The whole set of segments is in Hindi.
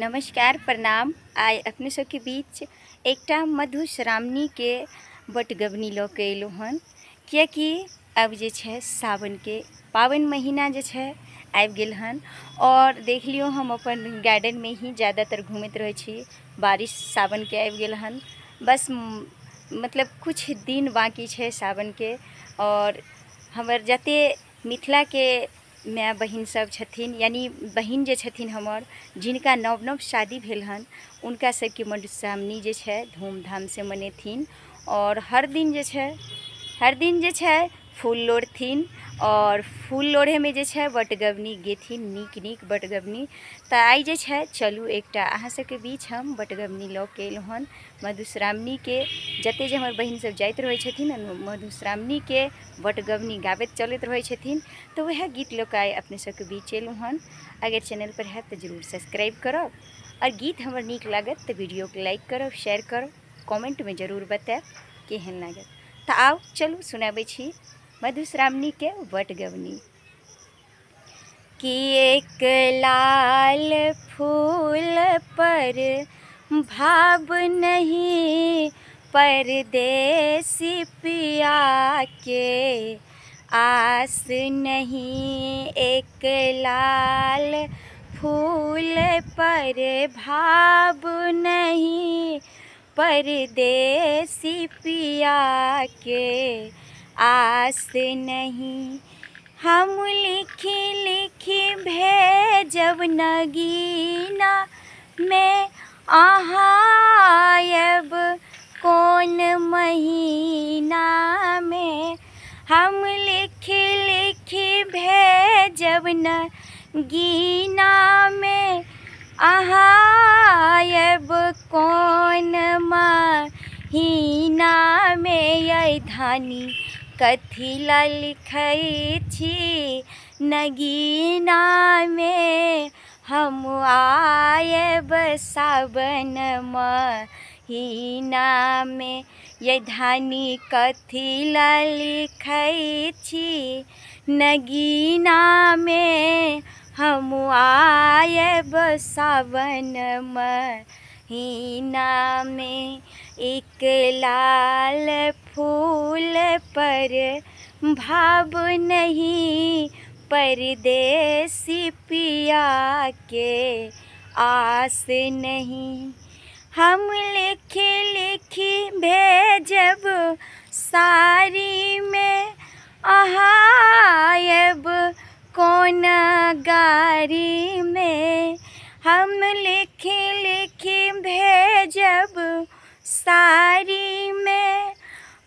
नमस्कार प्रणाम आई अपने सबके बीच एक मधुश्रावणीके बट गबनी लो के अयलहुँ हन कि अब जे सावन के पावन महीना जे छे आब गेल हन और देख लियो हम अपन गार्डन में ही ज़्यादातर घूमैत रहे छी बारिश के आब गेल हन बस मतलब कुछ दिन छे सावन के और हमर जते के माय बहन सब छथिन यानी बहन जे छथिन हमर जिनका नव नव शादी भेल हन उनका सबके मधुश्रावणी जे छै से मनेथिन और हर दिन जे छै हर दिन जे छै फूल लोड़थिन और फूल लोढ़े में छै बटगबनी गेथिन निक निक बटगबनी तऽ आइ जे चलू बीच हम बटगबनी लौ के अयलहुँ हन मधुश्रावणीके जतेक हमारे हमर बहिनसभ जाइत रहै छथिन मधुश्रावणीके बटगबनी गाबैत चलैत रहै छथिन तऽ गीत लोग आए अपने के बीच अलू हन अगर पर है तो जरूर सब्सक्राइब करब और गीत हमर निक लागत वीडियो के लाइक करब शेयर करब में जरूर बताए केहन लागत तो आओ चलू सुनाबी मधुश्रावणी के वटगवनी कि एक लाल फूल पर भाव नहीं देसी पिया के आस नहीं एक लाल फूल पर भाव नहीं देसी पिया के आस नहीं हम लिखे लिख भेजब नगीना में आहायब कौन महीना में हम लिख जब भेजब नगीना में आहायब कौन महीना में यही धानी कथिला लिखी नगीना में हम आयब सावन महीना में ये धानी कथिला लिखै छी नगीना में हम आयब सावन महीना में एक लाल फूल पर भाव नहीं परदेसी पिया के आस नहीं हम लिखी लिखी भेज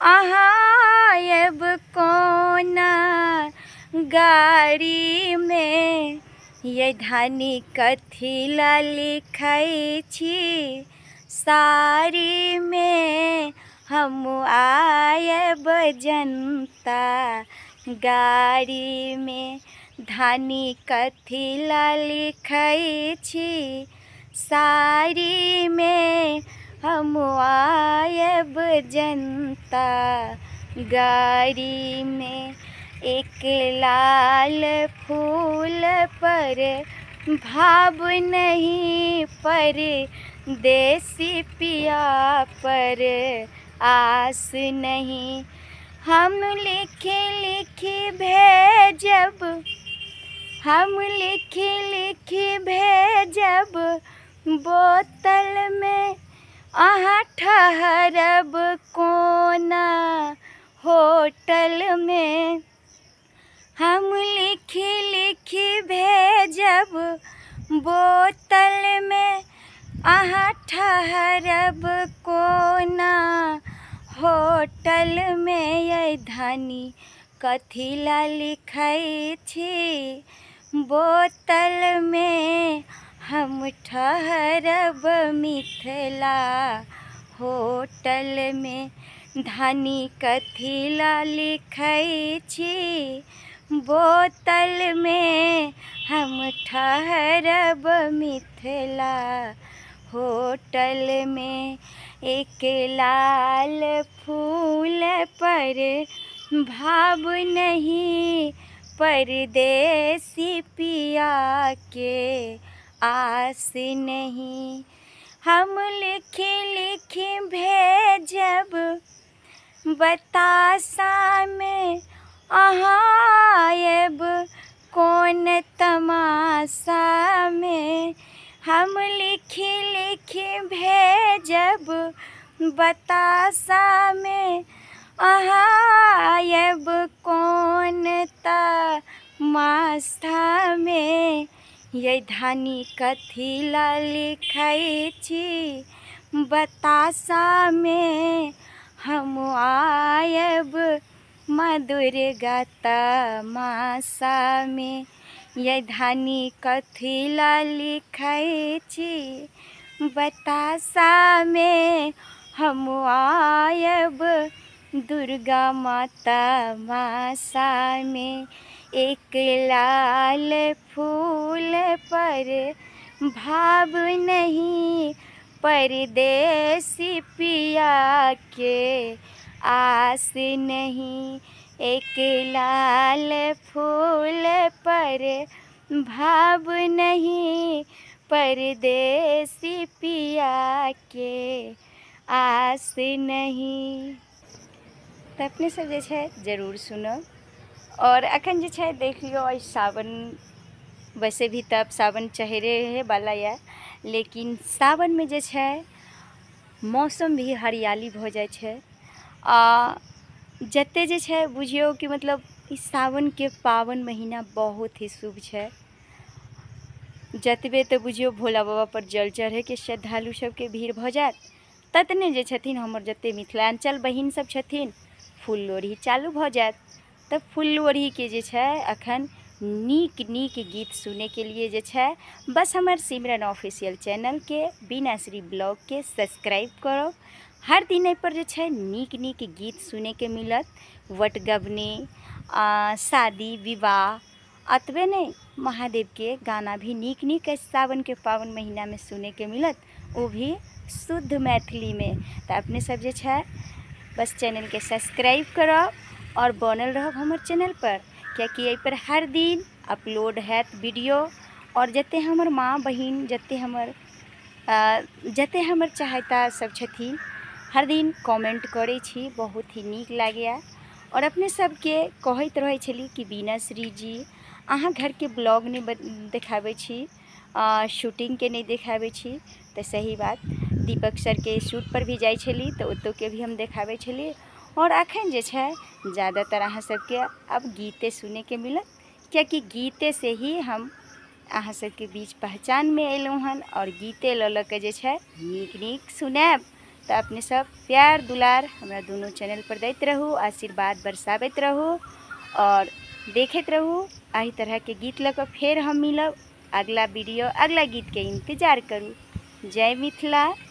आहायब कोना गाड़ी में ये धनी कथिला लिखै छी सारी में हम आयब जनता गाड़ी में धनी कथिला लिखै छी में हम आयब जनता गाड़ी में एक लाल फूल पर भाव नहीं पर देसी पिया पर आस नहीं हम लिखे लिखे भेजब हम लिखे लिखे भेजब बोतल में अहाँ ठहरब कोना होटल में हम लिखी लिखी भेजब बोतल में अहाँ ठहरब कोना होटल में ये धनी कथी लिखी बोतल में हम ठहरब मिथिला होटल में धनी कथिला लिखी छी बोतल में हम ठहरब मिथिला होटल में एक लाल फूल पर भाव नहीं परदेसी पिया के आस नहीं हम लिख लिख भेजब बतासा में अहायब कौन तमाशा में हम लिख लिख भेजब बतासा में आहायब कौन ता मास्था में ये धानी कथी लिखी बतासा में हम आयब मधुर गाता मासा में ये धानी कथी लिखी बतासा में हम आयब दुर्गा माता मासा में एक लाल फूल पर भाव नहीं परदेसी पिया के आस नहीं एक लाल फूल पर भाव नहीं परदेसी पिया के आस नहीं अपने अपनेसभ जे छै जरूर सुनब और अखन जो है देख लियो आज सावन वैसे भी तब सावन वाला है लेकिन में जो है मौसम भी हरियाली भ जाए आ जते जे कि मतलब सावन के पावन महीना बहुत ही शुभ है जतबे तो बुझियो भोला बाबा पर जल चढ़े के श्रद्धालु सबके भीड़ भ जाए ततने जो हमारे हमर जतेक मिथिलाञ्चल छथिन फूल लोढ़ी चालू भ जाए तो फूल के जे छै एखन नीक नीक गीत के लिए जे बस हमार सिमरन ऑफिशियल चैनल के बिना श्री के सब्सक्राइब करो हर दिन पर जे छै नीक नीक गीत के मिलत वटगबनी शादी विवाह अतबे महादेव के गाना भी नीक नीक के पावन सुने के मिलत वो भी शुद्ध में तो अपने सब जे छै बस चैनल के सब्सक्राइब करो और बनल रह हमारे चैनल पर क्या कि पर हर दिन अपलोड है वीडियो और जते हमार माँ बहन जते हमार जते हमार चाहता सब छथिन हर दिन कमेंट करे छी बहुत ही निक लगे और अपने सबके कहत रह कि बीना श्री जी अहाँ घर के ब्लॉग नहीं देखाबे छी शूटिंग के नहीं देखाबे छी तो सही बात दीपक शूट पर भी जाए तो तऽ के भी हम देखाबै छली और अखन जे छै ज़्यादातर अहाँ सबके अब गीते सुनैके मिलत गीते से ही हम अहाँ सबके बीच में अलू हन और गीते लऽ निक निक जे छै अपने सब प्यार दुलार हमरा चैनल पर दैत रहू आशीर्वाद बरसाबैत रहू और देखैत रहू तरह के गीत लग फिर हम मिलब अगला वीडियो अगला गीत के इंतजार करूँ जय मिथिला